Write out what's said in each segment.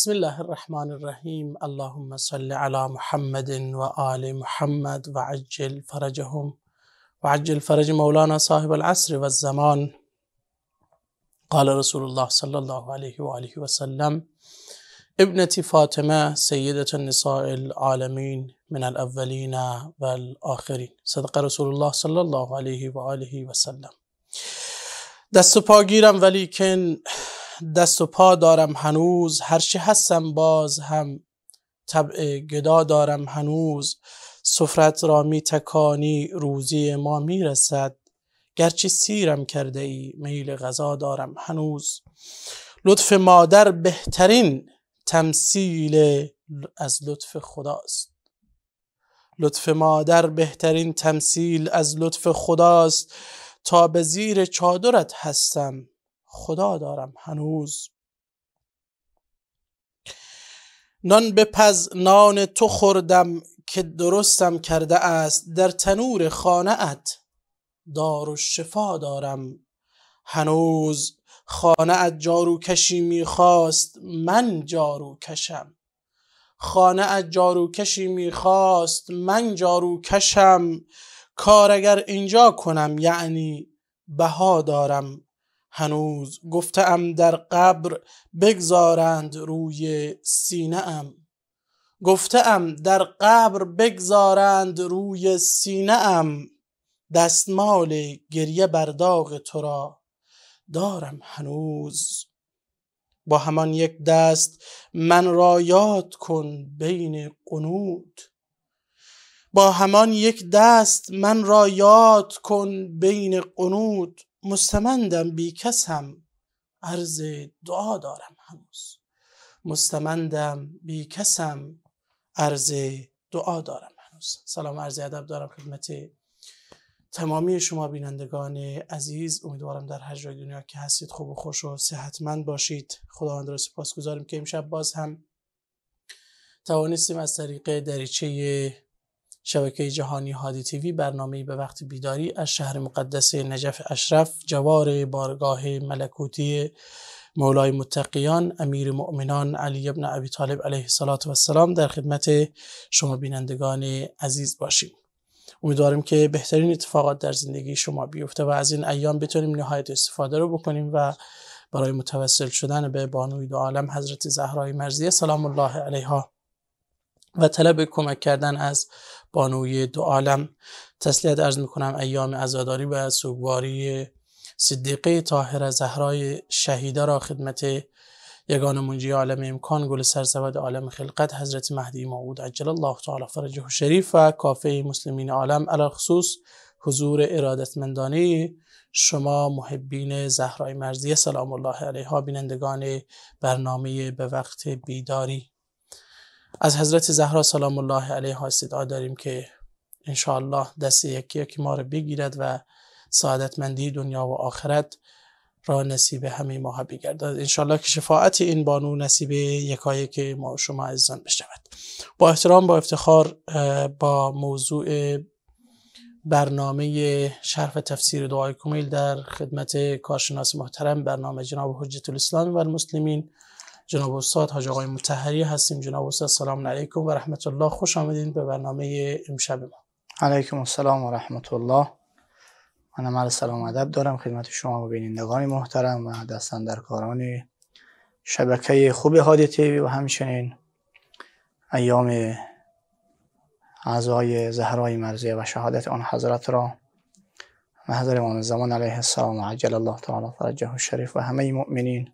بسم الله الرحمن الرحيم اللهم صل على محمد وآل محمد وعجل فرجهم وعجل فرج مولانا صاحب العصر والزمان قال رسول الله صلى الله عليه وآله وسلم ابنتي فاطمة سيدة النساء العالمين من الأولين والآخرين صدق رسول الله صلى الله عليه وآله وسلم دست پاگیرم ولیکن دست و پا دارم هنوز هرچی هستم باز هم طبع گدا دارم هنوز سفرت را می تکانی روزی ما می رسد گرچه سیرم کرده ای میل غذا دارم هنوز لطف مادر بهترین تمثیل از لطف خداست لطف مادر بهترین تمثیل از لطف خداست تا به زیر چادرت هستم خدا دارم هنوز نان بپز نان تو خوردم که درستم کرده است در تنور خانه ات دار و شفا دارم هنوز خانه ات جارو کشی میخواست من جارو کشم خانه جارو کشی میخواست من جارو کشم کار اگر اینجا کنم یعنی بها دارم هنوز گفتم در قبر بگذارند روی سینه ام در قبر بگذارند روی سینه ام دستمال گریه برداغ تو را دارم هنوز با همان یک دست من را یاد کن بین قنود با همان یک دست من را یاد کن بین قنود مستمندم بی هم عرض دعا دارم هنوز مستمندم بی کسم عرض دعا دارم هنوز سلام عرض ادب دارم خدمت تمامی شما بینندگان عزیز امیدوارم در هر جای دنیا که هستید خوب و خوش و صحتمند باشید خداوند را سپاس گذاریم که امشب باز هم توانستیم از طریق دریچه شبکه جهانی هادی تیوی برنامه به وقت بیداری از شهر مقدس نجف اشرف جوار بارگاه ملکوتی مولای متقیان امیر مؤمنان علی ابن ابی طالب علیه السلام در خدمت شما بینندگان عزیز باشیم امیدوارم که بهترین اتفاقات در زندگی شما بیفته و از این ایام بتونیم نهایت استفاده رو بکنیم و برای متوسل شدن به بانوی دو عالم حضرت زهرای مرزیه سلام الله علیها و طلب کمک کردن از بانوی دو عالم تسلیت ارز میکنم ایام ازاداری و سوگواری صدیقه طاهره زهرای شهیده را خدمت یگان منجی عالم امکان گل سرسبد عالم خلقت حضرت مهدی معود عجل الله تعالی فرجه شریف و کافه مسلمین عالم الخصوص خصوص حضور ارادتمندانه شما محبین زهرای مرزی سلام الله علیها بینندگان برنامه به وقت بیداری از حضرت زهرا سلام الله علیها استدعا داریم که انشاءالله دست یکی یکی ما رو بگیرد و مندی دنیا و آخرت را نصیب همه ما بگردد انشاءالله که شفاعت این بانو نصیب یکایی که ما شما عزیزان بشود با احترام با افتخار با موضوع برنامه شرف تفسیر دعای کمیل در خدمت کارشناس محترم برنامه جناب حجت الاسلام و المسلمین جناب استاد حاج آقای متحری هستیم جناب استاد سلام علیکم و رحمت الله خوش آمدین به برنامه امشب ما علیکم السلام و رحمت الله من عمل سلام ادب دارم خدمت شما و بینندگان محترم و دستندرکاران شبکه خوب هادی تیوی و همچنین ایام اعضای زهرای مرزیه و شهادت آن حضرت را محضر امام زمان علیه السلام و عجل الله تعالی فرجه شریف و همه مؤمنین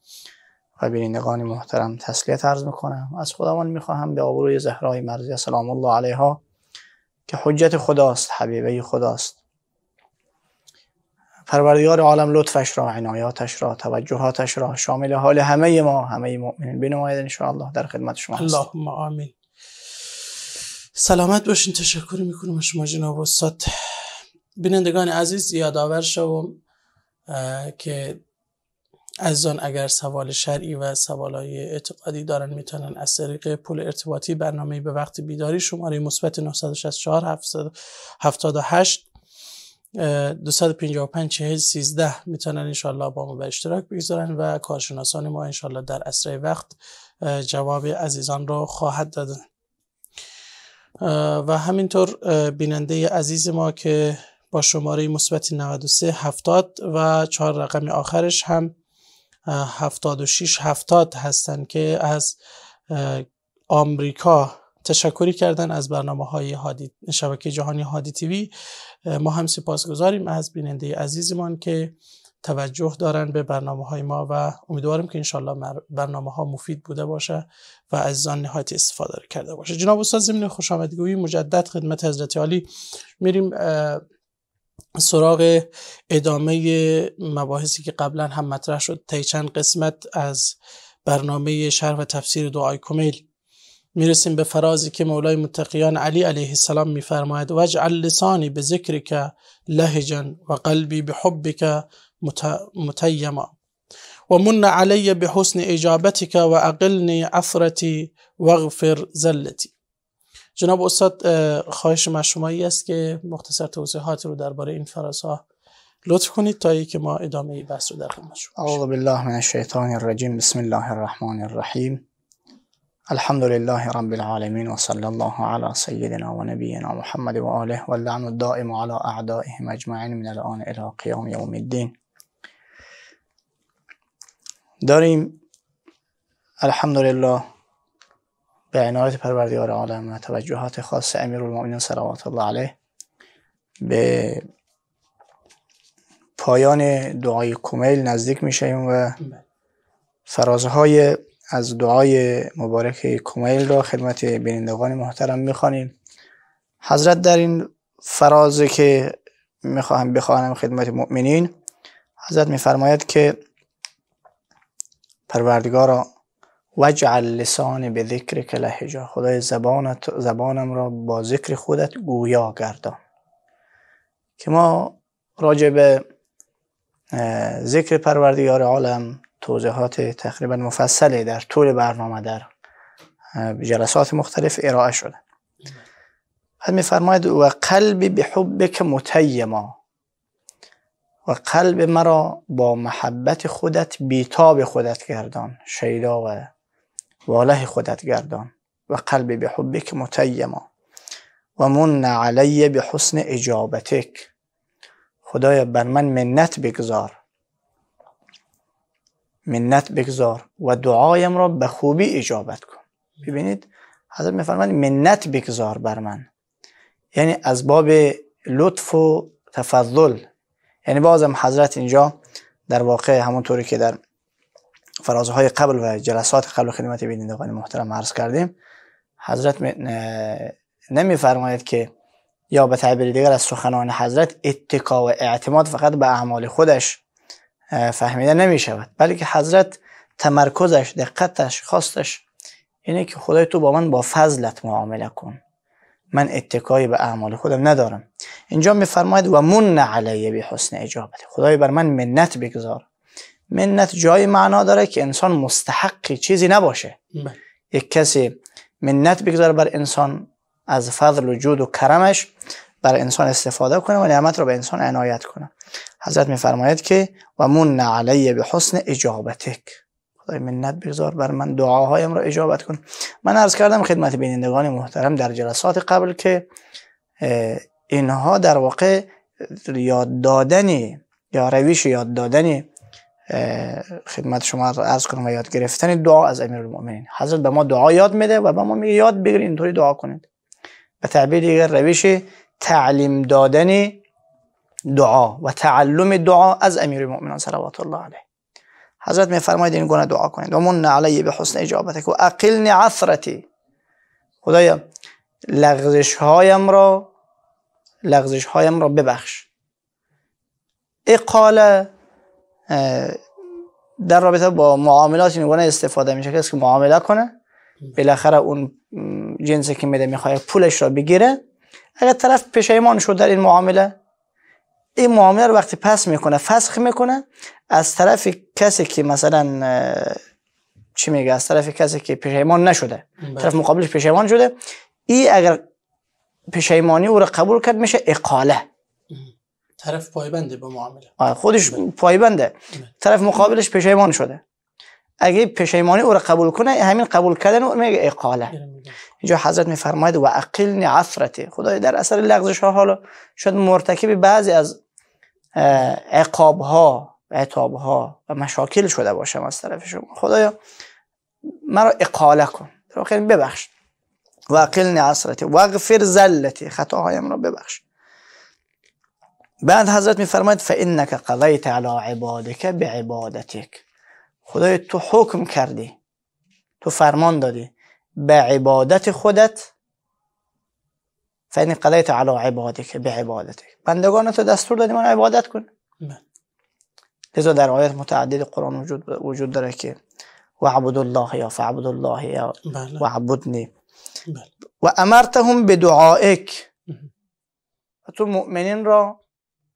و بینندگان محترم تسلیت عرض میکنم از خداوند میخواهم به آبروی زهرای مرزی سلام الله علیها که حجت خداست حبیبه خداست پروردگار عالم لطفش را عنایاتش را توجهاتش را شامل حال همه ما همه مؤمنین بنماید ان در خدمت شما هست. اللهم آمین سلامت باشین تشکر میکنم شما جناب استاد بینندگان عزیز یادآور شوم که عزیزان اگر سوال شرعی و سوالای اعتقادی دارن میتونن از طریق پول ارتباطی برنامه به وقت بیداری شماره مثبت 964 778 255 40 13 میتونن انشالله با ما به اشتراک بگذارن و کارشناسان ما انشالله در اسرع وقت جواب عزیزان رو خواهد دادن و همینطور بیننده عزیز ما که با شماره مثبت 93 70 و چهار رقم آخرش هم 76 هفتاد هستند که از آمریکا تشکری کردن از برنامه های شبکه جهانی هادی تیوی ما هم سپاس گذاریم از بیننده عزیزمان که توجه دارن به برنامه های ما و امیدوارم که انشالله برنامه ها مفید بوده باشه و از آن نهایت استفاده کرده باشه جناب استاد زمین خوش آمدگویی مجدد خدمت حضرت عالی میریم سراغ ادامه مباحثی که قبلا هم مطرح شد تی چند قسمت از برنامه شرح و تفسیر دعای کمیل میرسیم به فرازی که مولای متقیان علی علیه السلام میفرماید وجعل لسانی به ذکر که لهجن و قلبی به حب متیما و من علی به حسن اجابتک و اقلنی عثرتی واغفر زلتی جناب استاد خواهش مشمایی است که مختصر توضیحات رو درباره این فرازها لطف کنید تا که ما ادامه بحث رو در خدمت شما اعوذ بالله من الشیطان الرجیم بسم الله الرحمن الرحیم الحمد لله رب العالمین و صلی الله علی سیدنا و نبینا محمد و آله و اللعن الدائم علی اعدائه اجمعین من الان الی قیام یوم الدین داریم لله به عنایت پروردگار عالم و توجهات خاص امیرالمؤمنین صلوات الله علیه به پایان دعای کمیل نزدیک میشیم و فرازهای از دعای مبارک کمیل را خدمت بینندگان محترم میخوانیم حضرت در این فراز که میخواهم بخوانم خدمت مؤمنین حضرت میفرماید که پروردگارا وجعل لسان به ذکر کل خدای زبانت زبانم را با ذکر خودت گویا گردان که ما راجع به ذکر پروردگار عالم توضیحات تقریبا مفصله در طول برنامه در جلسات مختلف ارائه شده بعد میفرماید و قلبی به حبک متیما و قلب مرا با محبت خودت بیتاب خودت گردان شیدا و واله خودت گردان و قلبی به حبک متیما و من علی به حسن اجابتک خدایا بر من منت بگذار منت بگذار و دعایم را به خوبی اجابت کن ببینید حضرت میفرماید منت بگذار بر من یعنی از باب لطف و تفضل یعنی بازم حضرت اینجا در واقع طوری که در فرازهای قبل و جلسات قبل خدمت بینندگان محترم عرض کردیم حضرت نمیفرماید که یا به تعبیر دیگر از سخنان حضرت اتکا و اعتماد فقط به اعمال خودش فهمیده نمی شود بلکه حضرت تمرکزش دقتش خواستش اینه که خدای تو با من با فضلت معامله کن من اتکایی به اعمال خودم ندارم اینجا میفرماید و من علیه به حسن اجابت خدای بر من منت بگذار منت جای معنا داره که انسان مستحق چیزی نباشه بله. یک کسی منت بگذاره بر انسان از فضل و جود و کرمش بر انسان استفاده کنه و نعمت رو به انسان عنایت کنه حضرت میفرماید که و من علی به حسن اجابتک خدای منت بگذار بر من دعاهایم رو اجابت کن من عرض کردم خدمت بینندگان محترم در جلسات قبل که اینها در واقع یاد دادنی یا رویش یاد دادن خدمت شما عرض کنم و یاد گرفتن دعا از امیر المؤمنین حضرت به ما دعا یاد میده و به ما میگه یاد بگیرید اینطوری دعا کنید به تعبیر دیگر روش تعلیم دادن دعا و تعلم دعا از المؤمنین صلوات الله علیه حضرت میفرماید این گونه دعا کنید و من علی به حسن اجابتک و عقل عثرتی خدایا لغزش هایم را لغزش هایم را ببخش اقاله در رابطه با معاملات این گونه استفاده میشه کسی که معامله کنه بالاخره اون جنسی که میده میخواد پولش رو بگیره اگر طرف پشیمان شد در این معامله این معامله رو وقتی پس میکنه فسخ میکنه از طرف کسی که مثلا چی میگه از طرف کسی که پشیمان نشده بله. طرف مقابلش پشیمان شده این اگر پشیمانی او را قبول کرد میشه اقاله طرف پایبنده به معامله خودش پایبنده بله. طرف مقابلش پشیمان شده اگه پشیمانی او را قبول کنه همین قبول کردن او میگه اقاله اینجا حضرت میفرماید و عقلنی عثرته خدای در اثر لغزش ها حالا شد مرتکب بعضی از عقاب ها و عتاب ها و مشاکل شده باشم از طرف شما خدایا مرا اقاله کن در ببخش و عقلنی عثرته و غفر زلتی خطاهایم را ببخش بعد حضرت میفرماید فانک قضیت علی عبادک بعبادتک خدای تو حکم کردی تو فرمان دادی به عبادت خودت فان قضیت علی عبادک بعبادتک بندگان تو دستور دادی من عبادت کن بله. لذا در آیات متعدد قرآن وجود وجود داره که وعبد الله یا فعبد الله یا بله. وعبدنی بله. و امرتهم بدعائک تو مؤمنین را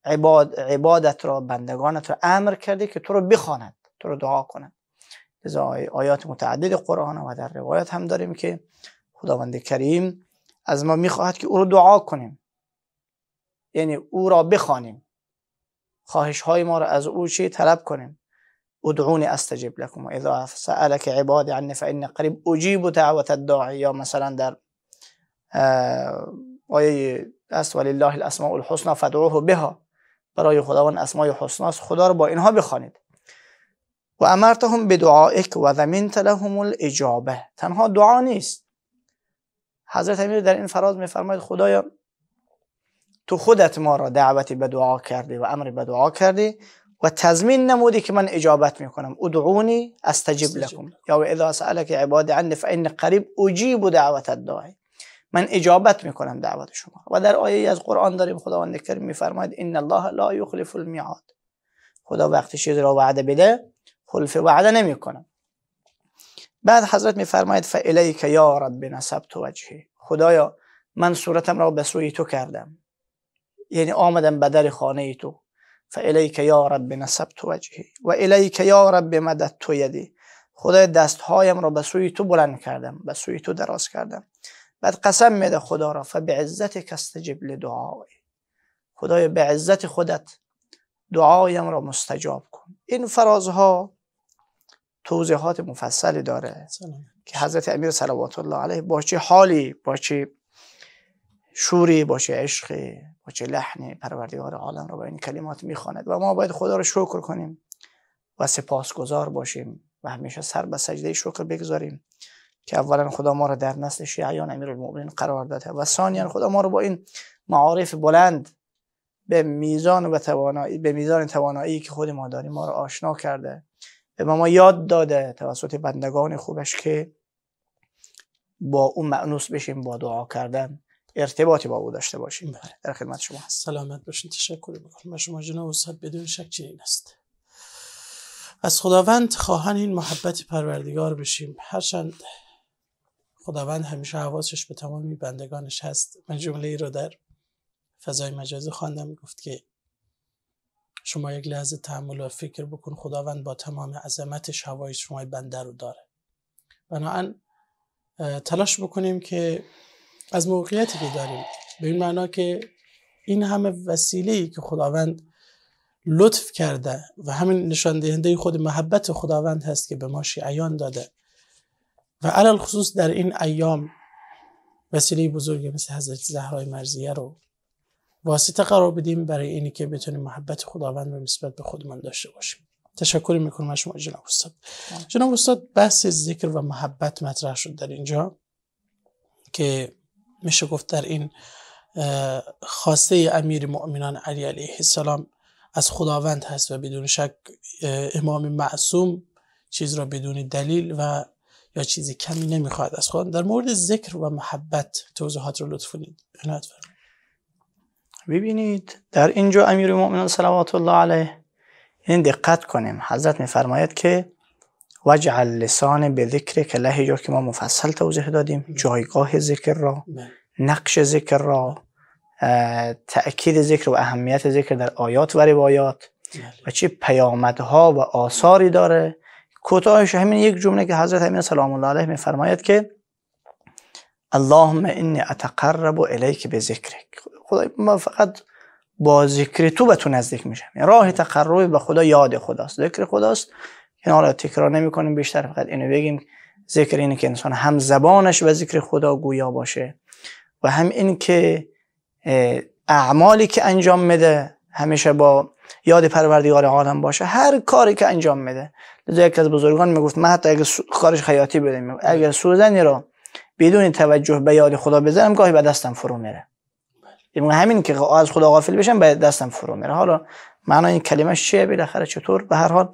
عباد عبادت را بندگانت را امر کرده که تو رو بخواند تو رو دعا کنند از آیات متعدد قرآن و در روایت هم داریم که خداوند کریم از ما میخواهد که او رو دعا کنیم یعنی او را بخوانیم خواهش های ما را از او چی طلب کنیم ادعون استجب لکم و اذا سألك عبادی عنی فإن قریب اجیب دعوت الداعی یا مثلا در آیه است ولله الاسماء الحسنی فدعوه بها برای خداوند اسمای است خدا رو با اینها بخوانید و امرتهم به دعائک و ضمنت لهم الاجابه تنها دعا نیست حضرت امیر در این فراز میفرماید خدایا تو خودت ما را دعوتی به دعا کردی و امر به دعا کردی و تضمین نمودی که من اجابت میکنم ادعونی استجب لکم یا اذا سألک عبادی عنی این قریب اجیب دعوت الداعی من اجابت میکنم دعوت شما و در آیه از قرآن داریم خداوند کریم میفرماید ان الله لا یخلف المیعاد خدا وقتی چیزی را وعده بده خلف وعده کنم بعد حضرت میفرماید فالیک یا رب نسبت وجهی خدایا من صورتم را به سوی تو کردم یعنی آمدم به در خانه تو فالیک یا رب نسبت وجهی و الیک یا رب تو یدی خدای دستهایم را به سوی تو بلند کردم به سوی تو دراز کردم بعد قسم میده خدا را فبعزت کستجب لدعای خدای به عزت خودت دعایم را مستجاب کن این فرازها توضیحات مفصلی داره که حضرت امیر صلوات الله علیه با چه حالی با چه شوری با چه عشقی با چه لحنی پروردگار عالم را با این کلمات میخواند و ما باید خدا را شکر کنیم و سپاسگزار باشیم و همیشه سر به سجده شکر بگذاریم که اولا خدا ما رو در نسل شیعیان امیرالمؤمنین قرار داده و ثانیا خدا ما رو با این معارف بلند به میزان و توانایی به میزان توانایی که خود ما داریم ما را آشنا کرده به ما یاد داده توسط بندگان خوبش که با اون معنوس بشیم با دعا کردن ارتباطی با او داشته باشیم بله، در خدمت شما هست سلامت باشین تشکر بکنم شما جناب استاد بدون شک چنین است از خداوند خواهن این محبت پروردگار بشیم هرچند خداوند همیشه حواسش به تمامی بندگانش هست من جمله ای رو در فضای مجازی خواندم گفت که شما یک لحظه تحمل و فکر بکن خداوند با تمام عظمت هوای شما بنده رو داره بنابراین تلاش بکنیم که از موقعیتی که داریم به این معنا که این همه وسیله ای که خداوند لطف کرده و همین نشان دهنده خود محبت خداوند هست که به ما شیعیان داده و علال خصوص در این ایام وسیله بزرگی مثل حضرت زهرای مرزیه رو واسطه قرار بدیم برای اینی که بتونیم محبت خداوند رو نسبت به خودمان داشته باشیم تشکر میکنم از شما جناب استاد جناب استاد بحث ذکر و محبت مطرح شد در اینجا که میشه گفت در این خواسته امیر مؤمنان علی علیه السلام از خداوند هست و بدون شک امام معصوم چیز را بدون دلیل و یا چیزی کمی نمیخواد از خود در مورد ذکر و محبت توضیحات رو لطف کنید ببینید در اینجا امیر مؤمنان صلوات الله علیه این دقت کنیم حضرت میفرماید که وجعل لسان به ذکر که لحی جا که ما مفصل توضیح دادیم جایگاه ذکر را نقش ذکر را تأکید ذکر و اهمیت ذکر در آیات و روایات بله. و چه پیامدها و آثاری داره کوتاهش همین یک جمله که حضرت امین سلام الله علیه میفرماید که اللهم انی اتقرب الیک به ذکرک خدای من فقط با ذکر تو به تو نزدیک میشم یعنی راه تقرب به خدا یاد خداست ذکر خداست این حالا تکرار نمی کنیم بیشتر فقط اینو بگیم ذکر اینه که انسان هم زبانش به ذکر خدا گویا باشه و هم این که اعمالی که انجام میده همیشه با یاد پروردگار عالم باشه هر کاری که انجام میده یکی از بزرگان میگفت من حتی اگر خارج خیاطی بدم اگر سوزنی را بدون توجه به یاد خدا بزنم گاهی به دستم فرو میره یعنی همین که از خدا غافل بشم به دستم فرو میره حالا معنا این کلمه چیه بالاخره چطور به هر حال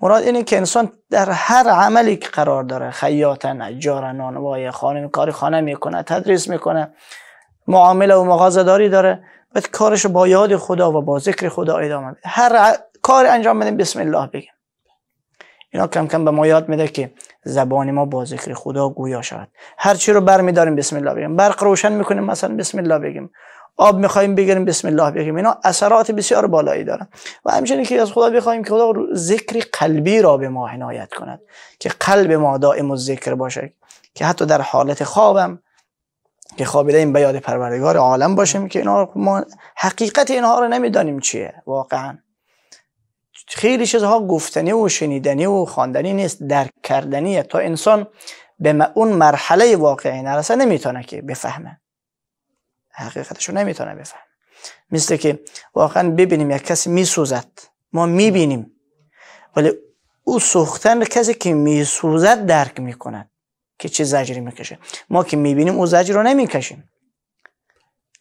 مراد اینه که انسان در هر عملی که قرار داره خیاط نجار نانوای خانم کاری خانه میکنه تدریس میکنه معامله و مغازه داری داره بعد کارش با یاد خدا و با ذکر خدا ادامه هر ع... انجام بدیم بسم الله بگیم اینا کم کم به ما یاد میده که زبان ما با ذکر خدا گویا شود هر چی رو برمیداریم بسم الله بگیم برق روشن میکنیم مثلا بسم الله بگیم آب میخوایم بگیریم بسم الله بگیم اینا اثرات بسیار بالایی دارن و همچنین که از خدا بخوایم که خدا ذکر قلبی را به ما عنایت کند که قلب ما دائم و ذکر باشه که حتی در حالت خوابم که خوابیده این به یاد پروردگار عالم باشیم که اینا ما حقیقت اینها رو نمیدانیم چیه واقعا خیلی چیزها گفتنی و شنیدنی و خواندنی نیست درک کردنی تا انسان به اون مرحله واقعی نرسه نمیتونه که بفهمه حقیقتشو نمیتونه بفهمه مثل که واقعا ببینیم یک کسی میسوزد ما میبینیم ولی او سوختن کسی که میسوزد درک میکنه که چه زجری میکشه ما که میبینیم او زجر رو نمیکشیم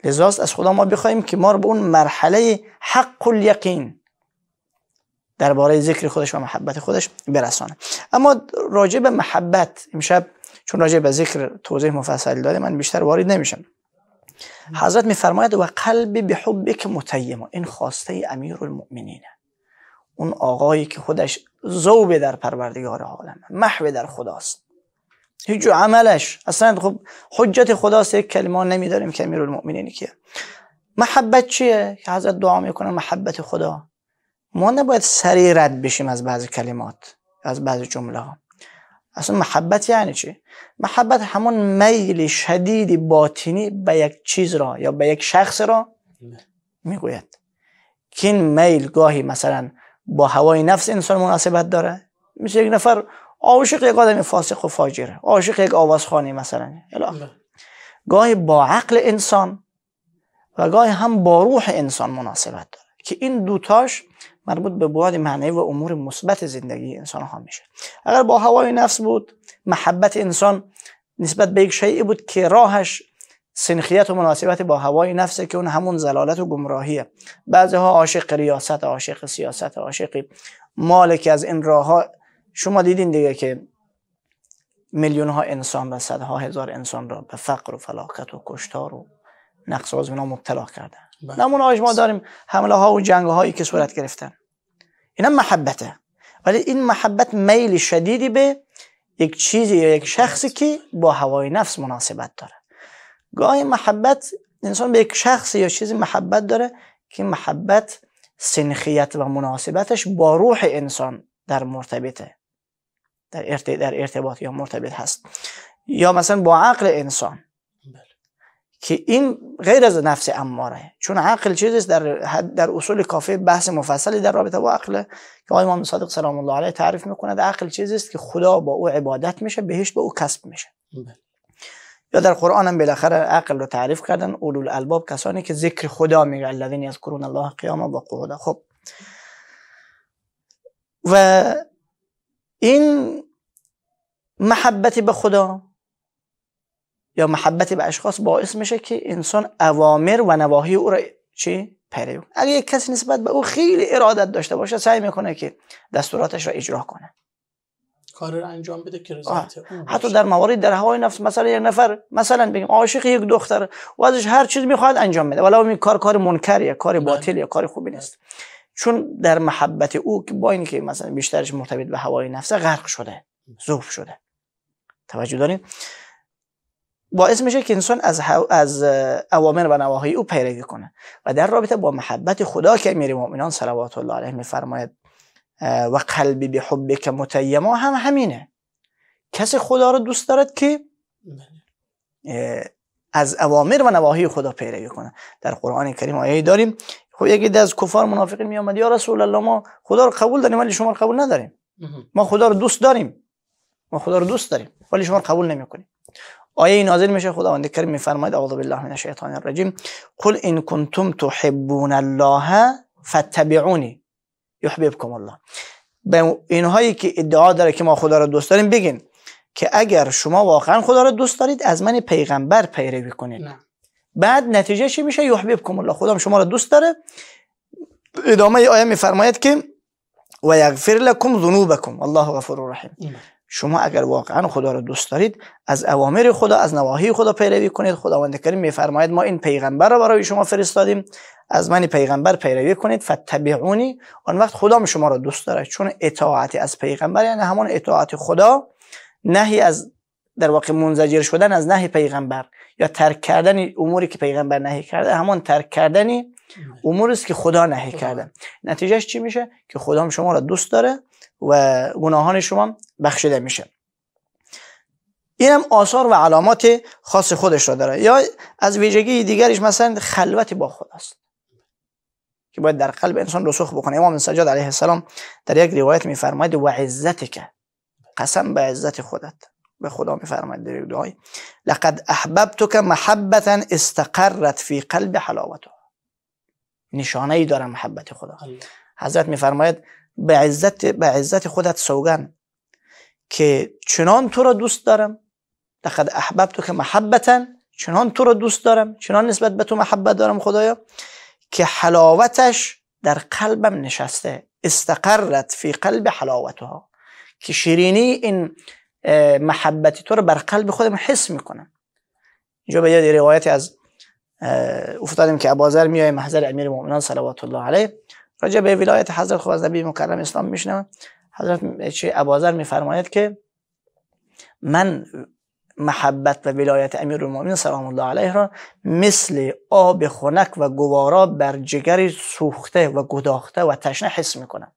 لذاست از خدا ما بخوایم که ما رو به اون مرحله حق یقین درباره ذکر خودش و محبت خودش برسانه اما راجع به محبت امشب چون راجع به ذکر توضیح مفصل داده من بیشتر وارد نمیشم حضرت میفرماید و قلبی به حب که متیم این خواسته امیر المؤمنینه اون آقایی که خودش زوب در پروردگار عالم محو در خداست هیچ عملش اصلا خب حجت خداست یک کلمه نمیداریم که امیر المؤمنین که محبت چیه که حضرت دعا میکنه محبت خدا ما نباید سریع رد بشیم از بعضی کلمات از بعضی جمله ها اصلا محبت یعنی چی؟ محبت همون میل شدید باطنی به یک چیز را یا به یک شخص را میگوید که این میل گاهی مثلا با هوای نفس انسان مناسبت داره مثل یک نفر عاشق یک آدم فاسق و فاجره عاشق یک آوازخانی مثلا بله. گاهی با عقل انسان و گاهی هم با روح انسان مناسبت داره که این دوتاش مربوط به بعد معنی و امور مثبت زندگی انسان ها میشه اگر با هوای نفس بود محبت انسان نسبت به یک شیء بود که راهش سنخیت و مناسبت با هوای نفسه که اون همون زلالت و گمراهیه بعضی ها عاشق ریاست عاشق سیاست عاشق مال که از این راه ها شما دیدین دیگه که میلیون ها انسان و صدها هزار انسان را به فقر و فلاکت و کشتار و نقص از مبتلا کردن بله. نمونه ما داریم حمله ها و جنگ هایی که صورت گرفتن اینا محبته ولی این محبت میل شدیدی به یک چیزی یا یک شخصی که با هوای نفس مناسبت داره گاهی محبت انسان به یک شخص یا چیزی محبت داره که محبت سنخیت و مناسبتش با روح انسان در مرتبطه در, ارتباط یا مرتبط هست یا مثلا با عقل انسان که این غیر از نفس اماره چون عقل چیزیست در در اصول کافی بحث مفصلی در رابطه با عقل که آقای امام صادق سلام الله علیه تعریف میکند عقل چیزیست که خدا با او عبادت میشه بهش با او کسب میشه بله. یا در قرآن هم بالاخره عقل رو تعریف کردن اولو الالباب کسانی که ذکر خدا میگه الذین یذکرون الله قیاما و قعودا خب و این محبت به خدا یا محبت به اشخاص باعث میشه که انسان اوامر و نواهی او را چی کنه اگه یک کسی نسبت به او خیلی ارادت داشته باشه سعی میکنه که دستوراتش را اجرا کنه کار را انجام بده که حتی در موارد در هوای نفس مثلا یک نفر مثلا بگیم عاشق یک دختر و ازش هر چیز میخواد انجام بده ولی این کار کار منکریه کار بله. باطلیه کار خوبی نیست چون در محبت او که با اینکه مثلا بیشترش مرتبط به هوای نفسه غرق شده ذوب شده توجه دارید باعث میشه که انسان از, از اوامر و نواهی او پیروی کنه و در رابطه با محبت خدا که امیر مؤمنان صلوات الله علیه میفرماید و قلبی به حب که متیما هم همینه کسی خدا رو دوست دارد که از اوامر و نواهی خدا پیروی کنه در قرآن کریم آیه داریم خب یکی از کفار منافقین می آمد یا رسول الله ما خدا رو قبول داریم ولی شما رو قبول نداریم ما خدا رو دوست داریم ما خدا رو دوست داریم ولی شما رو قبول نمیکنیم آیه نازل میشه خداوند کریم میفرماید اعوذ بالله من الشیطان الرجیم قل ان کنتم تحبون الله فاتبعونی یحببکم الله به اینهایی که ادعا داره که ما خدا را دوست داریم بگین که اگر شما واقعا خدا را دوست دارید از من پیغمبر پیروی کنید بعد نتیجه چی میشه یحببکم الله خدا شما را دوست داره ادامه آیه میفرماید که و یغفر لکم ذنوبکم الله غفور رحیم شما اگر واقعا خدا را دوست دارید از اوامر خدا از نواهی خدا پیروی کنید خداوند کریم میفرماید ما این پیغمبر را برای شما فرستادیم از من پیغمبر پیروی کنید فتبعونی آن وقت خدا شما را دوست دارد چون اطاعت از پیغمبر یعنی همان اطاعت خدا نهی از در واقع منزجر شدن از نهی پیغمبر یا ترک کردن اموری که پیغمبر نهی کرده همان ترک کردنی اموری است که خدا نهی کرده نتیجهش چی میشه که خدا شما را دوست داره و گناهان شما بخشیده میشه این هم آثار و علامات خاص خودش را داره یا از ویژگی دیگرش مثلا خلوت با خود که باید در قلب انسان رسوخ بکنه امام سجاد علیه السلام در یک روایت میفرماید و عزت که قسم به عزت خودت به خدا میفرماید در دعای لقد احببتک محبتا استقرت فی قلب حلاوتو نشانه ای داره محبت خدا حضرت میفرماید به عزت, عزت خودت سوگن که چنان تو را دوست دارم لقد احباب تو که محبتا چنان تو را دوست دارم چنان نسبت به تو محبت دارم خدایا که حلاوتش در قلبم نشسته استقرت فی قلب حلاوتها که شیرینی این محبت تو را بر قلب خودم حس میکنم اینجا به یاد روایت از افتادیم که ابازر میای محضر امیر مؤمنان صلوات الله علیه راجع به ولایت حضرت نبی مکرم اسلام میشنم حضرت چه ابازر میفرماید که من محبت و ولایت امیرالمومنین سلام الله علیه را مثل آب خنک و گوارا بر جگر سوخته و گداخته و تشنه حس میکنم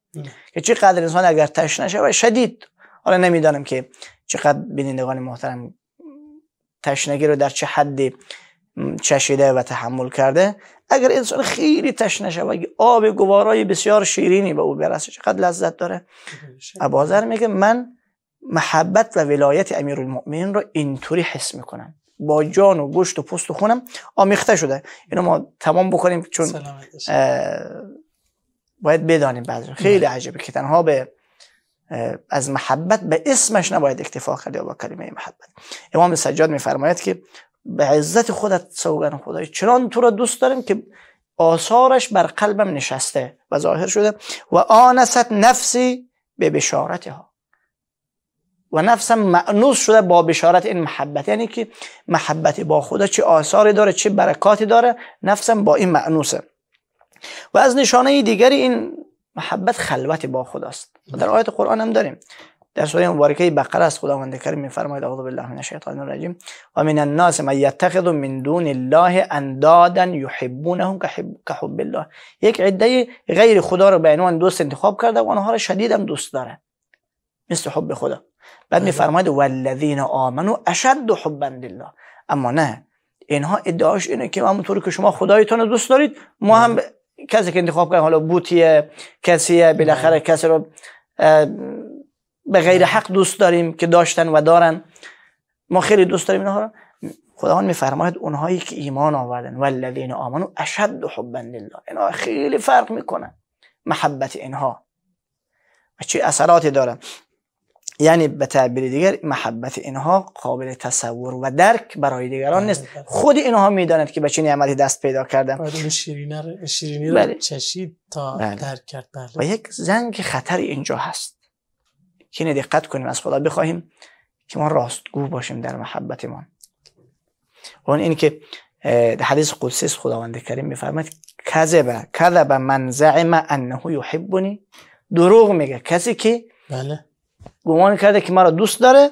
که چقدر انسان اگر تشنه و شدید حالا نمیدانم که چقدر بینندگان محترم تشنگی رو در چه حدی چشیده و تحمل کرده اگر انسان خیلی تشنه شود آب گوارای بسیار شیرینی به او برسه چقدر لذت داره بله، ابازر میگه من محبت و ولایت امیرالمؤمنین رو اینطوری حس میکنم با جان و گوشت و پست و خونم آمیخته شده اینو ما تمام بکنیم چون باید بدانیم بعضی خیلی بله. عجیبه که تنها به از محبت به اسمش نباید اکتفا کرد یا با کلمه محبت امام سجاد میفرماید که به عزت خودت سوگن خدای چنان تو را دوست داریم که آثارش بر قلبم نشسته و ظاهر شده و آنست نفسی به بشارتها و نفسم معنوس شده با بشارت این محبت یعنی که محبت با خدا چه آثاری داره چه برکاتی داره نفسم با این معنوسه و از نشانه دیگری این محبت خلوت با خداست در آیت قرآن هم داریم در سوره مبارکه بقره است خداوند کریم میفرماید اعوذ بالله من الشیطان الرجیم و من الناس من یتخذ من دون الله اندادا یحبونهم کحب الله یک عده غیر خدا رو به عنوان دوست انتخاب کرده و آنها را دوست داره مثل حب خدا بعد بله. میفرماید والذین آمنوا اشد حبا لله اما نه اینها ادعاش اینه که طور که شما خدایتون دوست دارید ما هم بله. کسی که انتخاب کردن حالا بوتیه کسیه بالاخره بله. کسی رو به غیر حق دوست داریم که داشتن و دارن ما خیلی دوست داریم اینها رو خداوند میفرماید اونهایی که ایمان آوردن والذین آمنو اشد حبا لله اینها خیلی فرق میکنن محبت اینها و چه اثراتی دارن یعنی به تعبیر دیگر محبت اینها قابل تصور و درک برای دیگران نیست بله، بله. خود اینها میدانند که به چه نعمتی دست پیدا کردن آره، شیرینی رو بله. چشید تا درک کرد و یک زنگ خطر اینجا هست که دقت کنیم از خدا بخواهیم که ما راستگو باشیم در محبتمان اون این که در حدیث قدسی خداوند کریم میفرماید کذب کذب من زعم انه یحبنی دروغ میگه کسی که بله گمان کرده که مرا دوست داره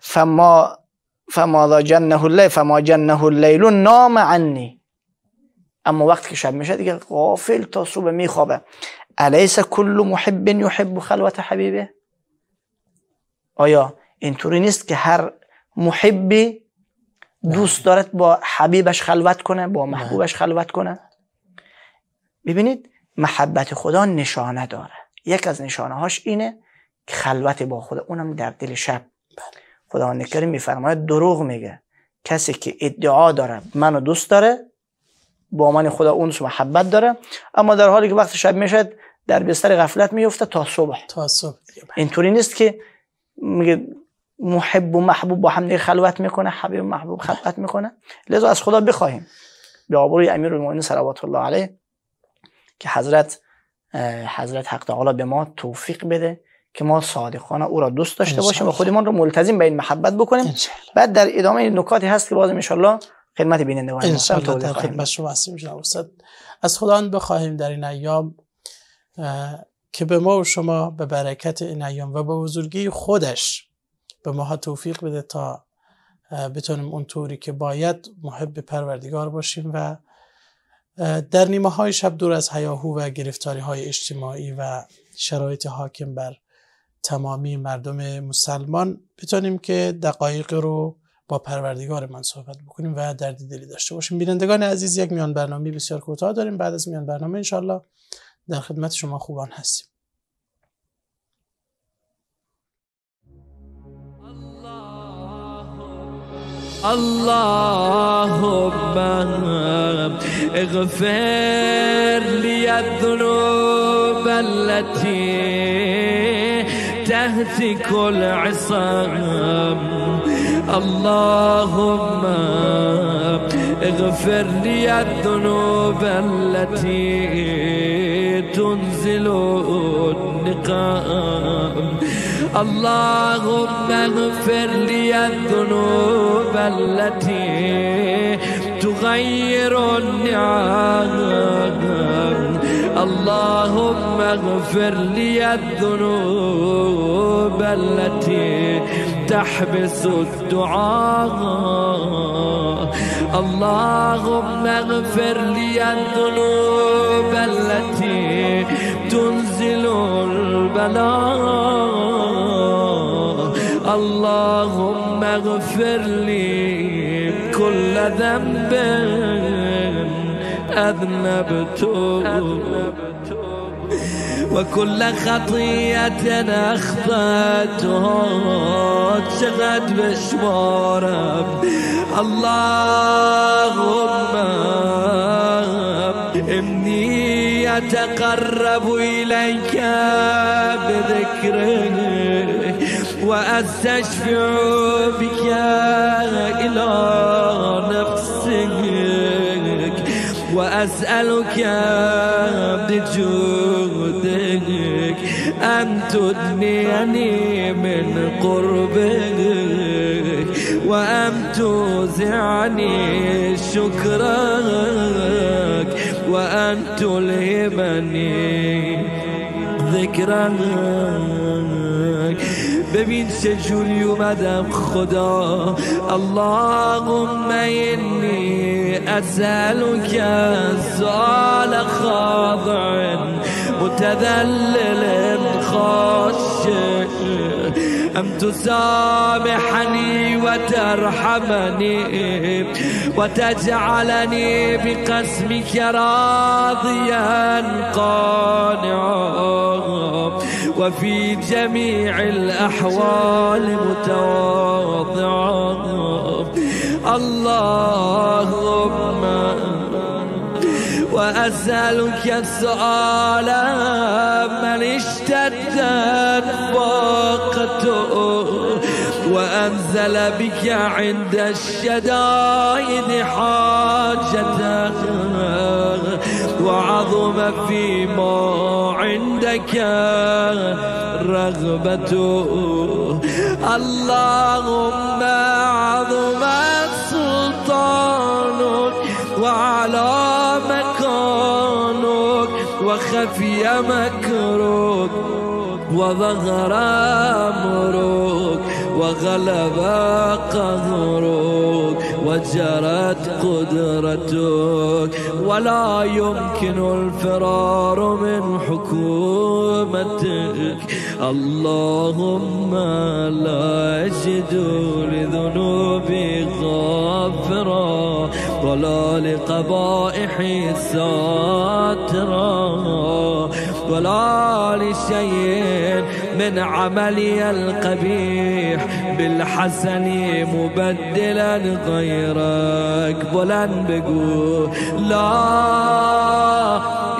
فما فما جنه اللیل فما جنه نام عنی اما وقتی که شب میشه دیگه غافل تا صبح میخوابه الیس کل محب یحب خلوت حبیبه آیا اینطوری نیست که هر محبی دوست دارد با حبیبش خلوت کنه با محبوبش خلوت کنه ببینید محبت خدا نشانه داره یک از نشانه هاش اینه که خلوت با خدا اونم در دل شب خدا کریم میفرماید دروغ میگه کسی که ادعا داره منو دوست داره با من خدا اونس محبت داره اما در حالی که وقت شب میشد در بستر غفلت میفته تا صبح تا صبح اینطوری نیست که میگه محب و محبوب با هم دیگه خلوت میکنه حبیب و محبوب خلوت میکنه لذا از خدا بخواهیم به آبروی امیر صلوات الله علیه که حضرت حضرت حق تعالی به ما توفیق بده که ما صادقانه او را دوست داشته باشیم و خودمان رو ملتزم به این محبت بکنیم بعد در ادامه نکاتی هست که بازم میشالله خدمت بینندگان ان در خدمت شما از خداوند بخواهیم در این ایام که به ما و شما به برکت این ایام و به بزرگی خودش به ماها توفیق بده تا بتونیم اونطوری که باید محب پروردگار باشیم و در نیمه های شب دور از هیاهو و گرفتاری های اجتماعی و شرایط حاکم بر تمامی مردم مسلمان بتونیم که دقایق رو با پروردگار من صحبت بکنیم و درد دلی داشته باشیم بینندگان عزیز یک میان برنامه بسیار کوتاه داریم بعد از میان برنامه انشالله در خدمت شما خوبان هستیم اللهم اغفر لي الذنوب التي تهتك العصام اللهم اغفر لي الذنوب التي تنزل النقام اللهم اغفر لي الذنوب التي تغير النعم اللهم اغفر لي الذنوب التي تحبس الدعاء اللهم اغفر لي الذنوب على اللهم اغفر لي كل ذنب أذنبته وكل خطية أخطأته شغد بشمارة اللهم يتقرب إليك بذكره وأستشفع بك إلى نفسك وأسألك بجودك أن تدنيني من قربك وأن توزعني شكرك وأن تلهمني ذكرك ببين سجل يوم أدم خدا اللهم إني أسألك سؤال خاضع متذلل خاشع أم تسامحني وترحمني وتجعلني بقسمك راضيا قانعا وفي جميع الأحوال متواضعا اللهم وأسألك السؤال من اشتدت فاقته وأنزل بك عند الشدائد حاجته وعظم فيما عندك رغبته اللهم عظم سلطانك وعلى مكانك وخفي مكروك وظهر امرك وغلب قهرك وجرت قدرتك ولا يمكن الفرار من حكومتك اللهم لا أجد لذنوبي غفرا ولا لقبائحي ساترا ولا لشيء من عملي القبيح بالحسن مبدلا غيرك بلن بقول لا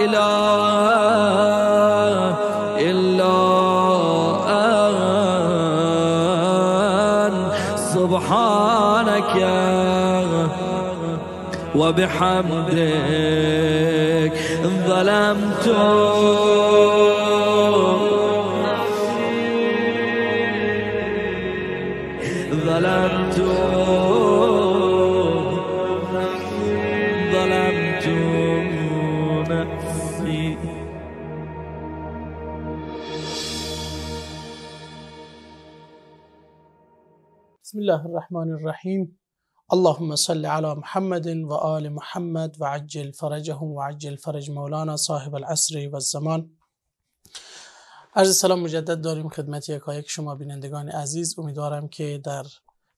إله إلا أن سبحانك وبحمدك ظلمت الله الرحمن الرحیم اللهم صل على محمد و آل محمد و عجل فرجهم و عجل فرج مولانا صاحب العصر و الزمان عرض سلام مجدد داریم خدمت یکایک شما بینندگان عزیز امیدوارم که در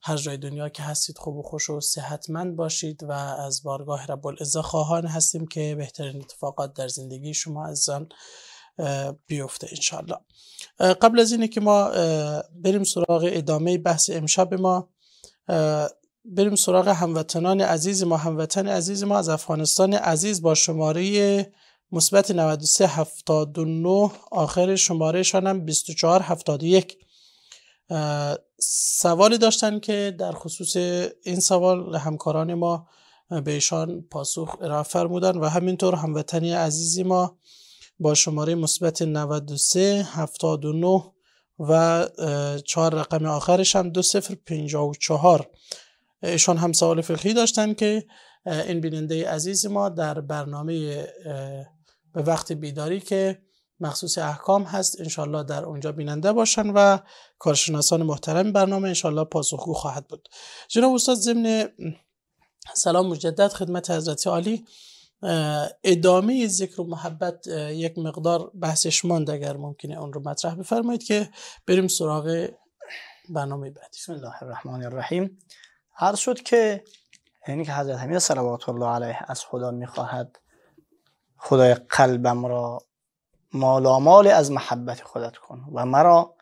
هر جای دنیا که هستید خوب و خوش و صحتمند باشید و از بارگاه رب العزه خواهان هستیم که بهترین اتفاقات در زندگی شما عزیزان بیفته انشالله قبل از اینه که ما بریم سراغ ادامه بحث امشب ما بریم سراغ هموطنان عزیز ما هموطن عزیز ما از افغانستان عزیز با شماره مثبت 93 79 آخر شمارهشان هم 24 71 سوالی داشتن که در خصوص این سوال همکاران ما به ایشان پاسخ ارائه فرمودن و همینطور هموطنی عزیزی ما با شماره مثبت 93 79 و چهار رقم آخرش هم دو صفر و ایشان هم سوال فقهی داشتن که این بیننده عزیز ما در برنامه به وقت بیداری که مخصوص احکام هست انشالله در اونجا بیننده باشن و کارشناسان محترم برنامه انشالله پاسخگو خواهد بود جناب استاد ضمن سلام مجدد خدمت حضرت عالی ادامه ذکر و محبت یک مقدار بحثش ماند اگر ممکنه اون رو مطرح بفرمایید که بریم سراغ برنامه بعدی بسم الله الرحمن الرحیم عرض شد که یعنی که حضرت امیر صلوات الله علیه از خدا میخواهد خدای قلبم را مال از محبت خودت کن و مرا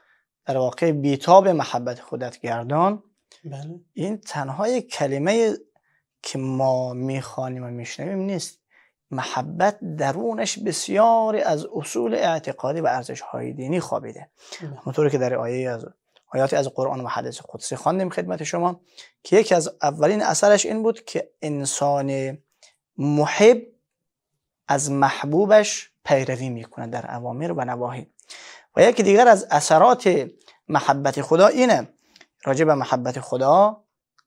در واقع بیتاب محبت خودت گردان بله. این تنها کلمه که ما میخوانیم و میشنویم نیست محبت درونش بسیاری از اصول اعتقادی و ارزش های دینی خوابیده همونطوری که در آیه از آیاتی از قرآن و حدیث قدسی خواندیم خدمت شما که یکی از اولین اثرش این بود که انسان محب از محبوبش پیروی میکنه در اوامر و نواهی و یکی دیگر از اثرات محبت خدا اینه راجع به محبت خدا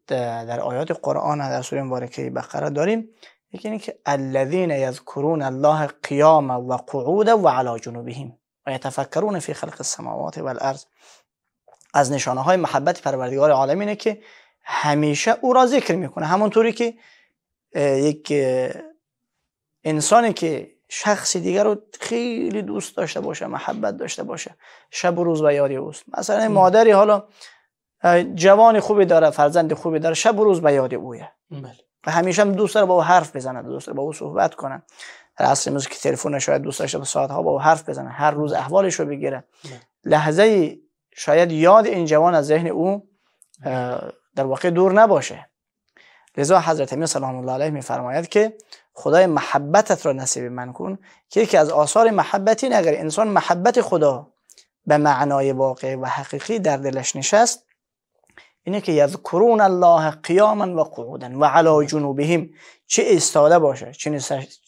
در آیات قرآن در سوره مبارکه بقره داریم یکی اینه که الذین یذکرون الله قیاما و قعودا و علی جنوبهم و یتفکرون فی خلق السماوات و الارض از نشانه های محبت پروردگار عالم اینه که همیشه او را ذکر میکنه همونطوری که یک انسانی که شخص دیگر رو خیلی دوست داشته باشه محبت داشته باشه شب و روز و یاری اوست مثلا مادری حالا جوان خوبی داره فرزند خوبی داره شب و روز به یاد اویه بله. و همیشه هم دوست داره با او حرف بزنه دوست داره با او صحبت کنه در عصر امروز که تلفن شاید دوست داشته با ساعت ها با او حرف بزنه هر روز احوالش رو بگیره لحظه شاید یاد این جوان از ذهن او در واقع دور نباشه لذا حضرت امیر سلام الله علیه میفرماید که خدای محبتت را نصیب من کن که یکی از آثار محبتی اگر انسان محبت خدا به معنای واقع و حقیقی در دلش نشست اینه که یذکرون الله قیاما و قعودا و علا جنوبهم چه ایستاده باشه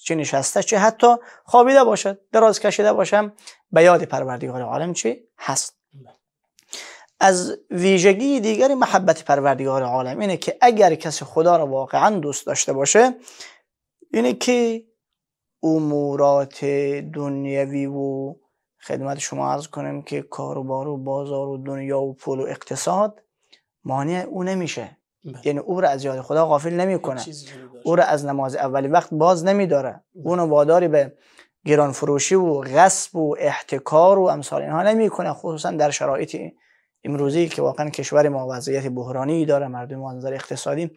چه نشسته چه حتی خوابیده باشد دراز کشیده باشم به یاد پروردگار عالم چه هست از ویژگی دیگری محبت پروردگار عالم اینه که اگر کسی خدا را واقعا دوست داشته باشه اینه که امورات دنیوی و خدمت شما عرض کنم که کاروبار و بازار و دنیا و پول و اقتصاد مانع او نمیشه بله. یعنی او را از یاد خدا غافل نمیکنه او را از نماز اولی وقت باز نمیداره بله. اونو واداری به گرانفروشی و غصب و احتکار و امثال اینها نمیکنه خصوصا در شرایط امروزی که واقعا کشور ما وضعیت بحرانی داره مردم ما نظر اقتصادی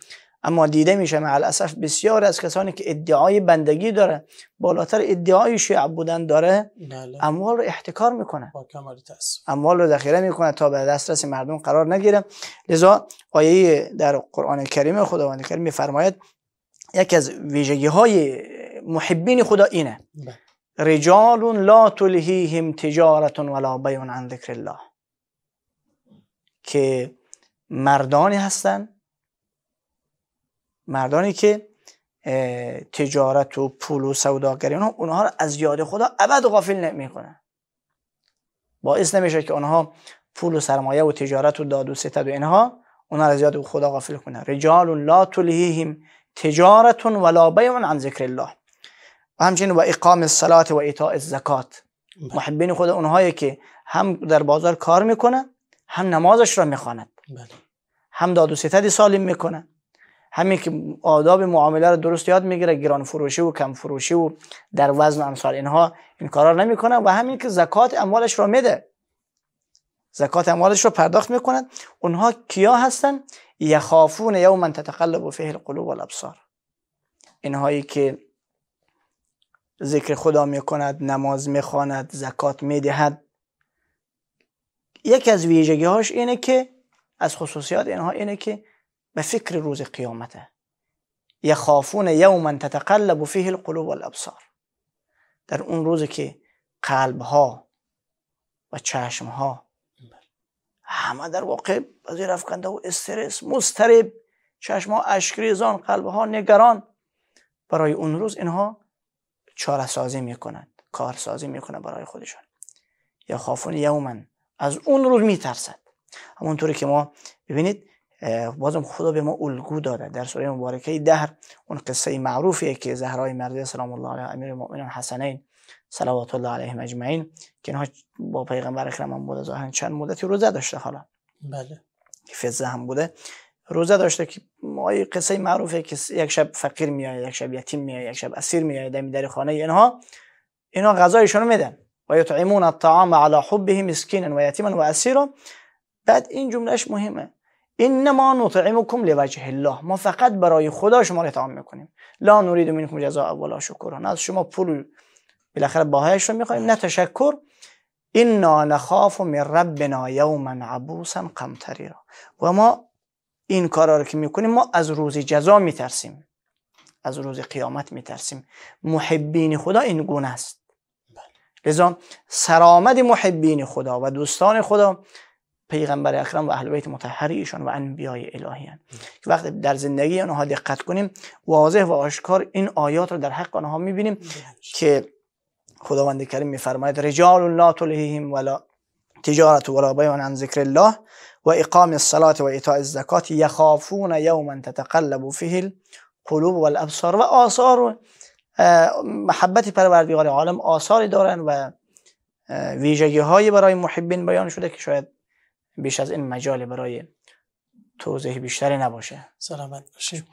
اما دیده میشه مع الاسف بسیار از کسانی که ادعای بندگی داره بالاتر ادعای شیع بودن داره بله. اموال رو احتکار میکنه اموال رو ذخیره میکنه تا به دسترس مردم قرار نگیره لذا آیه در قرآن کریم خداوند کریم میفرماید یکی از ویژگی های محبین خدا اینه بله. رجال لا تلهیهم تجارت ولا بیون عن ذکر الله که مردانی هستند مردانی که تجارت و پول و سوداگری اونها اونها از یاد خدا ابد غافل نمیکنن باعث نمیشه که اونها پول و سرمایه و تجارت و داد و ستد و اینها اونها رو از یاد خدا غافل کنن رجال لا تلهیهم تجارت ولا بیع عن ذکر الله و همچنین و اقام الصلاه و ایتاء الزکات بله. محبین خدا اونهایی که هم در بازار کار میکنن هم نمازش را میخواند بله. هم داد و ستد سالم میکنن همین که آداب معامله رو درست یاد میگیره گران فروشی و کم فروشی و در وزن و امثال اینها این کارا رو نمیکنه و همین که زکات اموالش رو میده زکات اموالش رو پرداخت میکنن اونها کیا هستن یخافون یوما تتقلب فیه القلوب والابصار اینهایی که ذکر خدا میکند نماز میخواند زکات میدهد یکی از ویژگی هاش اینه که از خصوصیات اینها اینه که به فکر روز قیامته یخافون یوما تتقلب فیه القلوب والابصار در اون روزی که قلب ها و چشم ها همه در واقع این افکنده و استرس مسترب چشم ها اشکریزان قلب ها نگران برای اون روز اینها چاره سازی میکنند کار سازی میکنند برای خودشان یا خافون یومن از اون روز میترسد همونطوری که ما ببینید بازم خدا به ما الگو داده در سوره مبارکه دهر اون قصه معروفیه که زهرای مرده سلام الله علیه امیر مؤمنان حسنین صلوات الله علیه مجمعین که اینها با پیغمبر اکرم هم بوده ظاهرا چند مدتی روزه داشته حالا بله فزه هم بوده روزه داشته که ما قصه معروفه که یک شب فقیر میاد یک شب یتیم میاد یک شب اسیر میاد دم در خانه اینها اینها غذایشون میدن و یطعمون الطعام علی حبه مسکینا و یتیما و اسیرا بعد این جملهش مهمه انما نطعمکم لوجه الله ما فقط برای خدا شما رو اطعام میکنیم لا نرید منکم جزاء ولا شکر از شما پول بالاخره باهایش رو میخوایم نه تشکر انا نخاف من ربنا یوما عبوسا قمطریرا و ما این کارا رو که میکنیم ما از روز جزا میترسیم از روز قیامت میترسیم محبین خدا این گونه است بله. لذا سرآمد محبین خدا و دوستان خدا پیغمبر اکرم و اهل بیت ایشان و انبیای الهی که وقتی در زندگی آنها دقت کنیم واضح و آشکار این آیات رو در حق آنها میبینیم که خداوند کریم میفرماید رجال لا تلهیهم ولا تجارت ولا بیان عن ذکر الله و اقام الصلاة و اطاع الزکات یخافون یوما تتقلب فيه القلوب والابصار و آثار محبت پروردگار عالم آثاری دارند و ویژگی هایی برای محبین بیان شده که شاید بیش از این مجال برای توضیح بیشتری نباشه سلامت باشیم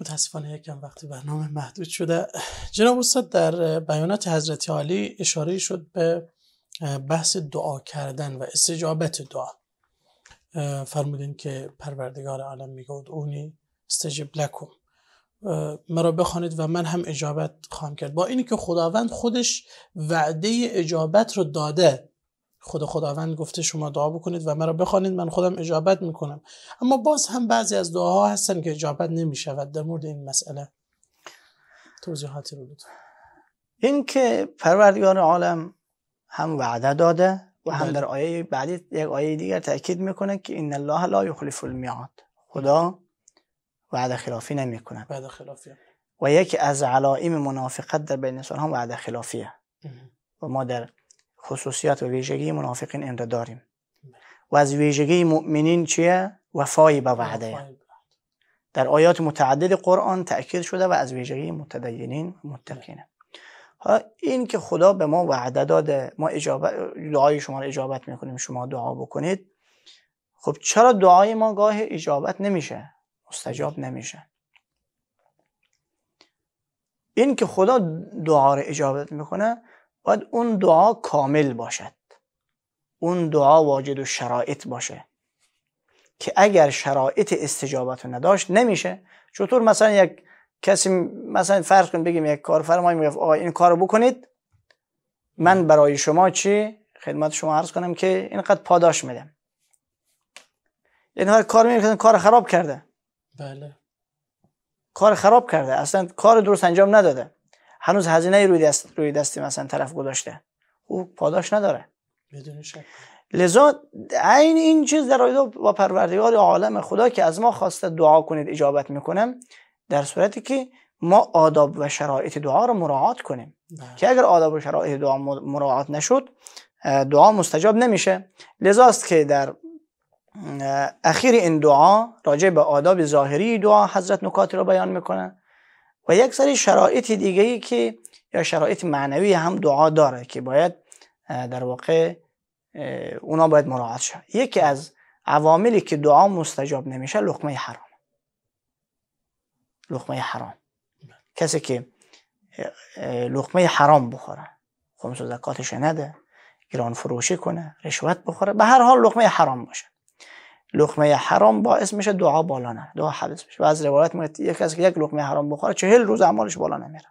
متاسفانه یکم وقتی برنامه محدود شده جناب استاد در بیانات حضرت عالی اشاره شد به بحث دعا کردن و استجابت دعا فرمودین که پروردگار عالم میگود اونی استجب لکم مرا بخوانید و من هم اجابت خواهم کرد با اینی که خداوند خودش وعده اجابت رو داده خود خداوند گفته شما دعا بکنید و مرا بخوانید من خودم اجابت میکنم اما باز هم بعضی از دعاها هستن که اجابت نمیشود در مورد این مسئله توضیحاتی رو این که پروردگار عالم هم وعده داده و هم بله. در آیه بعدی یک آیه دیگر تاکید میکنه که ان الله لا یخلف المیعاد خدا وعده خلافی نمیکنه وعده خلافی و یکی از علائم منافقت در بین انسان هم وعده خلافیه و ما در خصوصیت و ویژگی منافقین این را داریم و از ویژگی مؤمنین چیه؟ وفای به وعده در آیات متعدد قرآن تأکید شده و از ویژگی متدینین متقینه این که خدا به ما وعده داده ما اجابت دعای شما را اجابت میکنیم شما دعا بکنید خب چرا دعای ما گاه اجابت نمیشه مستجاب نمیشه این که خدا دعا را اجابت میکنه باید اون دعا کامل باشد اون دعا واجد و شرایط باشه که اگر شرایط استجابت رو نداشت نمیشه چطور مثلا یک کسی مثلا فرض کن بگیم یک کارفرمای میگفت آقا این کارو بکنید من برای شما چی خدمت شما عرض کنم که اینقدر پاداش میدم اینها کار میکنه کار خراب کرده بله کار خراب کرده اصلا کار درست انجام نداده هنوز هزینه روی دست روی دستی مثلا طرف گذاشته او پاداش نداره بدون شک لذا عین این چیز در رابطه با پروردگار عالم خدا که از ما خواسته دعا کنید اجابت میکنم در صورتی که ما آداب و شرایط دعا رو مراعات کنیم بله. که اگر آداب و شرایط دعا مراعات نشد دعا مستجاب نمیشه لذا است که در اخیر این دعا راجع به آداب ظاهری دعا حضرت نکاتی رو بیان میکنه و یک سری شرایط دیگه ای که یا شرایط معنوی هم دعا داره که باید در واقع اونا باید مراعات شد یکی از عواملی که دعا مستجاب نمیشه لقمه حرام لقمه حرام کسی که لقمه حرام بخوره خمس و زکاتش نده گران فروشی کنه رشوت بخوره به هر حال لقمه حرام باشه لقمه حرام باعث میشه دعا بالا نره دعا حبس میشه و از روایت میگه یک کس که یک لقمه حرام بخوره چهل روز اعمالش بالا نمیره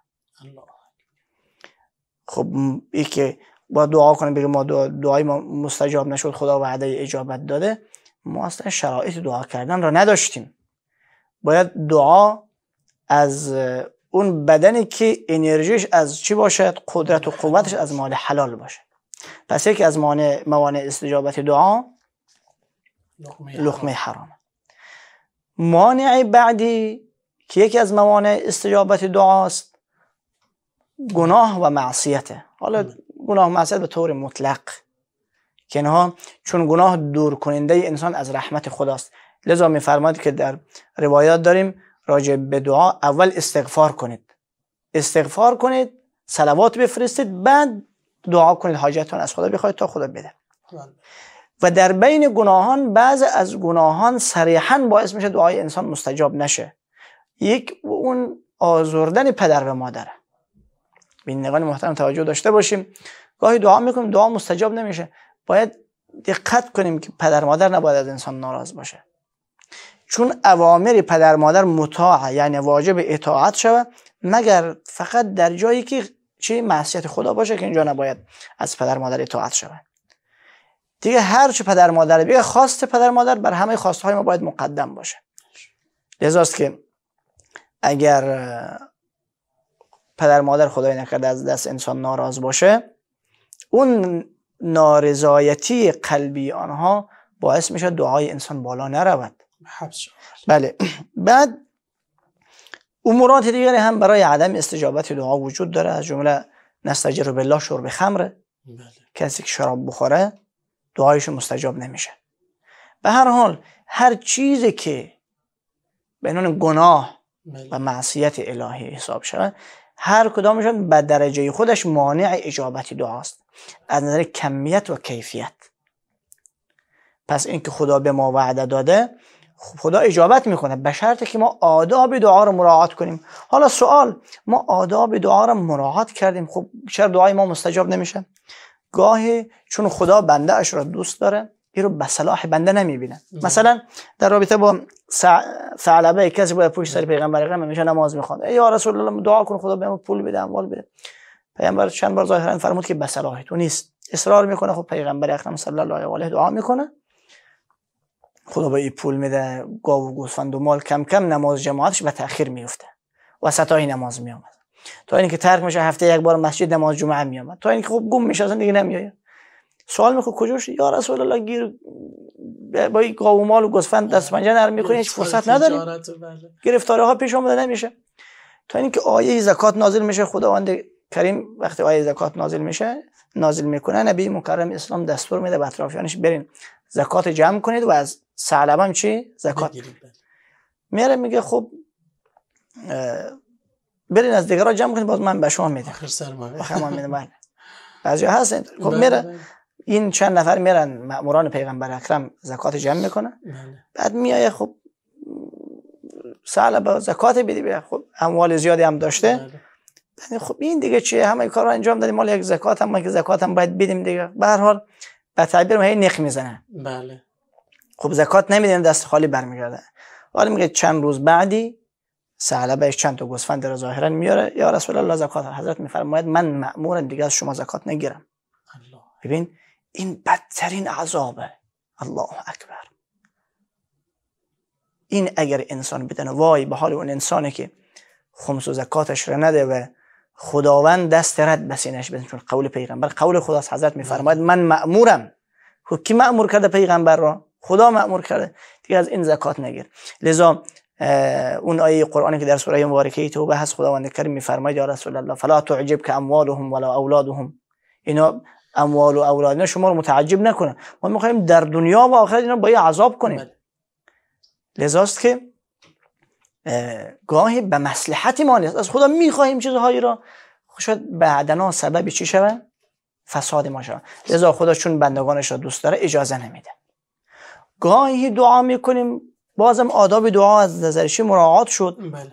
خب ای با دعا کنه بگه ما دعای ما مستجاب نشد خدا وعده اجابت داده ما اصلا شرایط دعا کردن را نداشتیم باید دعا از اون بدنی که انرژیش از چی باشد قدرت و قوتش از مال حلال باشه پس یکی از موانع استجابت دعا لقمه حرام مانع بعدی که یکی از موانع استجابت دعاست گناه و معصیته حالا گناه و معصیت به طور مطلق که اینها چون گناه دور کننده انسان از رحمت خداست لذا میفرماد که در روایات داریم راجع به دعا اول استغفار کنید استغفار کنید سلوات بفرستید بعد دعا کنید حاجتان از خدا بخواید تا خدا بده بله. و در بین گناهان بعض از گناهان صریحا باعث میشه دعای انسان مستجاب نشه یک اون آزردن پدر و مادره بینندگان محترم توجه داشته باشیم گاهی دعا میکنیم دعا مستجاب نمیشه باید دقت کنیم که پدر مادر نباید از انسان ناراض باشه چون اوامر پدر مادر مطاعه یعنی واجب اطاعت شوه مگر فقط در جایی که چه معصیت خدا باشه که اینجا نباید از پدر مادر اطاعت شود دیگه هر چه پدر مادر بگه خواست پدر مادر بر همه خواستهای های ما باید مقدم باشه لذاست که اگر پدر مادر خدای نکرده از دست انسان ناراض باشه اون نارضایتی قلبی آنها باعث میشه دعای انسان بالا نرود بله بعد امورات دیگری هم برای عدم استجابت دعا وجود داره از جمله نستجر بالله شرب خمره بله. کسی که شراب بخوره دعایش مستجاب نمیشه به هر حال هر چیزی که به عنوان گناه بله. و معصیت الهی حساب شود هر کدامشون به درجه خودش مانع اجابت دعاست از نظر کمیت و کیفیت پس اینکه خدا به ما وعده داده خدا اجابت میکنه به شرط که ما آداب دعا رو مراعات کنیم حالا سوال ما آداب دعا رو مراعات کردیم خب چرا دعای ما مستجاب نمیشه گاهی چون خدا بنده اش را دوست داره این رو به صلاح بنده نمیبینه مثلا در رابطه با ثعلبه کسی باید پشت سر پیغمبر اکرم میشه نماز ای یا رسول الله دعا کن خدا بهم پول بده اموال بده پیغمبر چند بار ظاهرا فرمود که به صلاح تو نیست اصرار میکنه خب پیغمبر اکرم صلی الله علیه و آله دعا میکنه خدا به این پول میده گاو و گوسفند و مال کم کم نماز جماعتش به تاخیر میفته ستای نماز میامد تا اینکه ترک میشه هفته یک بار مسجد نماز جمعه میامد تا اینکه خب گم میشه اصلا دیگه نمیایه سوال میخوی کجا شد یا رسول الله گیر با این و مال و گوسفند دست هیچ فرصت نداری بله. گرفتاره ها پیش آمده نمیشه تا اینکه آیه زکات نازل میشه خداوند کریم وقتی آیه زکات نازل میشه نازل میکنه نبی مکرم اسلام دستور میده به اطرافیانش برین زکات جمع کنید و از چی زکات بله. میره میگه خب برین از را جمع کنید باز من به شما میدم آخر سرمایه آخر میدم بله. بعضی هست خب بله، میره بله. این چند نفر میرن ماموران پیغمبر اکرم زکات جمع میکنه بعد میایه خب سال با زکات بدی بیا خب اموال زیادی هم داشته خب این دیگه چیه همه کار رو انجام دادیم مال یک زکات هم که زکات هم باید بدیم دیگه به هر حال به تعبیر ما نخ میزنه بله خب زکات نمیدین دست خالی برمیگرده حالا میگه چند روز بعدی سهله بهش چند تا گوسفند را ظاهرا میاره یا رسول الله زکات حضرت میفرماید من مأمور دیگه از شما زکات نگیرم الله. ببین این بدترین عذابه الله اکبر این اگر انسان بدن وای به حال اون انسانی که خمس و زکاتش را نده و خداوند دست رد بسینش بزن چون قول پیغمبر قول خداست حضرت میفرماید من مأمورم خب کی مأمور کرده پیغمبر را خدا مأمور کرده دیگه از این زکات نگیر لذا اون آیه قرآنی که در سوره مبارکه توبه هست خداوند کریم میفرماید یا رسول الله فلا تعجب که اموالهم ولا اولادهم اینا اموال و اولاد شما رو متعجب نکنه ما میخوایم در دنیا و آخرت اینا با یه عذاب کنیم بله. لذاست که گاهی به مصلحت ما نیست از خدا میخواهیم چیزهایی را شاید بعدنا سبب چی شوه فساد ما شوه لذا خدا چون بندگانش را دوست داره اجازه نمیده گاهی دعا میکنیم بازم آداب دعا از نظرشی مراعات شد بله.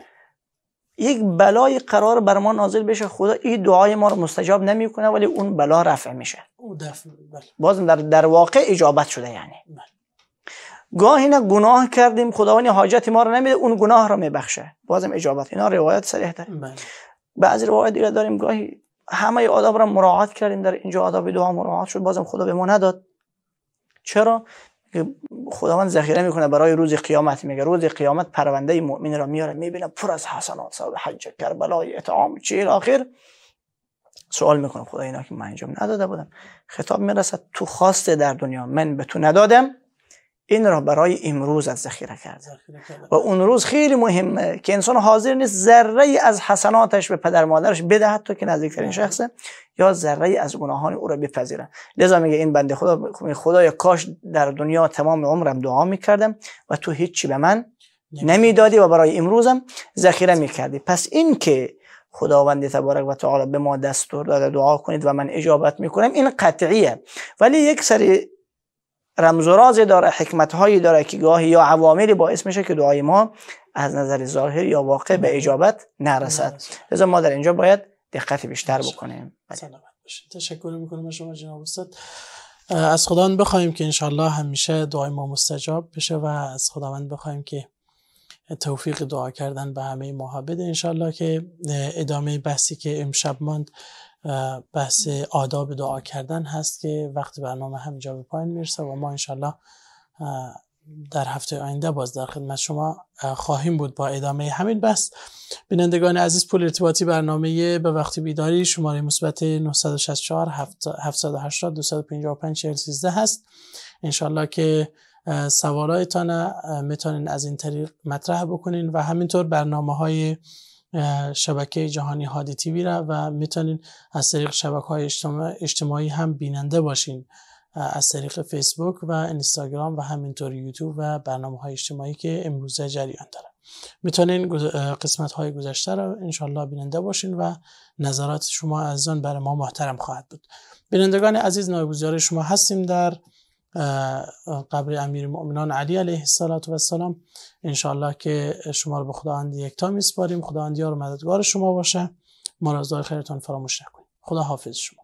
یک بلای قرار بر ما نازل بشه خدا این دعای ما رو مستجاب نمیکنه ولی اون بلا رفع میشه بله. بازم در, در واقع اجابت شده یعنی بله. گاهی نه گناه کردیم خداوند حاجت ما رو نمیده اون گناه رو میبخشه بازم اجابت اینا روایت صریح داره بله. بعضی روایت دیگه داریم گاهی همه آداب رو مراعات کردیم در اینجا آداب دعا مراعات شد بازم خدا به ما نداد چرا خداوند ذخیره میکنه برای روز قیامت میگه روز قیامت پرونده مؤمن را میاره میبینه پر از حسنات صاحب حج کربلا اطعام چیل آخر سوال میکنه خدا اینا که من انجام نداده بودم خطاب میرسد تو خواسته در دنیا من به تو ندادم این را برای امروز از ذخیره کرد و اون روز خیلی مهمه که انسان حاضر نیست ذره ای از حسناتش به پدر مادرش بده تا که نزدیکترین شخصه یا ذره ای از گناهان او را بپذیره لذا میگه این بنده خدا خدایا کاش در دنیا تمام عمرم دعا میکردم و تو هیچی به من نمیدادی و برای امروزم ذخیره میکردی پس این که خداوند تبارک و تعالی به ما دستور داده دعا کنید و من اجابت میکنم این قطعیه ولی یک سری رمز و داره حکمت هایی داره که گاهی یا عواملی باعث میشه که دعای ما از نظر ظاهر یا واقع به اجابت نرسد لذا ما در اینجا باید دقت بیشتر بکنیم بله. تشکر میکنم از شما جناب استاد از خداوند بخوایم که انشالله همیشه دعای ما مستجاب بشه و از خداوند بخوایم که توفیق دعا کردن به همه ما بده انشالله که ادامه بحثی که امشب ماند بحث آداب دعا کردن هست که وقت برنامه همینجا به پایین میرسه و ما انشالله در هفته آینده باز در خدمت شما خواهیم بود با ادامه همین بس بینندگان عزیز پول ارتباطی برنامه به وقتی بیداری شماره مثبت 964 780 255 413 هست انشالله که سوالایتان میتونین از این طریق مطرح بکنین و همینطور برنامه های شبکه جهانی هادی تیوی را و میتونین از طریق شبکه های اجتماعی هم بیننده باشین از طریق فیسبوک و اینستاگرام و همینطور یوتیوب و برنامه های اجتماعی که امروزه جریان داره میتونین قسمت های گذشته رو انشالله بیننده باشین و نظرات شما از آن برای ما محترم خواهد بود بینندگان عزیز نایبوزیار شما هستیم در قبر امیر مؤمنان علی علیه السلام انشاءالله که شما رو به خداوند یکتا میسپاریم خداوند یار مددگار شما باشه ما را از خیرتان فراموش نکنید خدا حافظ شما